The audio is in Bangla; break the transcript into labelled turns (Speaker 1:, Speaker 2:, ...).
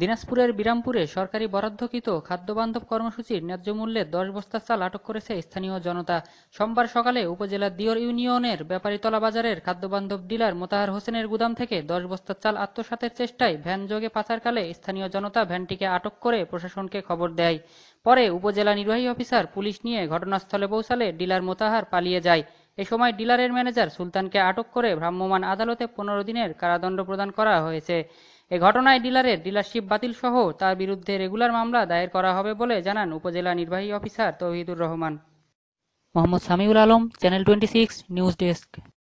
Speaker 1: দিনাজপুরের বিরামপুরে সরকারি বরাদ্দকৃত খাদ্যবান্ধব কর্মসূচির ন্যায্য মূল্যে দশ বস্তা চাল আটক করেছে স্থানীয় জনতা সোমবার সকালে উপজেলা দিয়র ইউনিয়নের ব্যাপারীতলা বাজারের খাদ্যবান্ধব ডিলার মোতাহার হোসেনের গুদাম থেকে দশ বস্তা চাল আত্মসাতের চেষ্টায় ভ্যানযোগে পাচারকালে স্থানীয় জনতা ভ্যানটিকে আটক করে প্রশাসনকে খবর দেয় পরে উপজেলা নির্বাহী অফিসার পুলিশ নিয়ে ঘটনাস্থলে পৌঁছালে ডিলার মোতাহার পালিয়ে যায় এ সময় ডিলারের ম্যানেজার সুলতানকে আটক করে ভ্রাম্যমাণ আদালতে পনেরো দিনের কারাদণ্ড প্রদান করা হয়েছে এ ঘটনায় ডিলারের ডিলারশিপ বাতিল সহ তার বিরুদ্ধে রেগুলার মামলা দায়ের করা হবে বলে জানান উপজেলা নির্বাহী
Speaker 2: officer Tauhidur Rahman
Speaker 3: Mohammad Samiul Alam channel twenty six news desk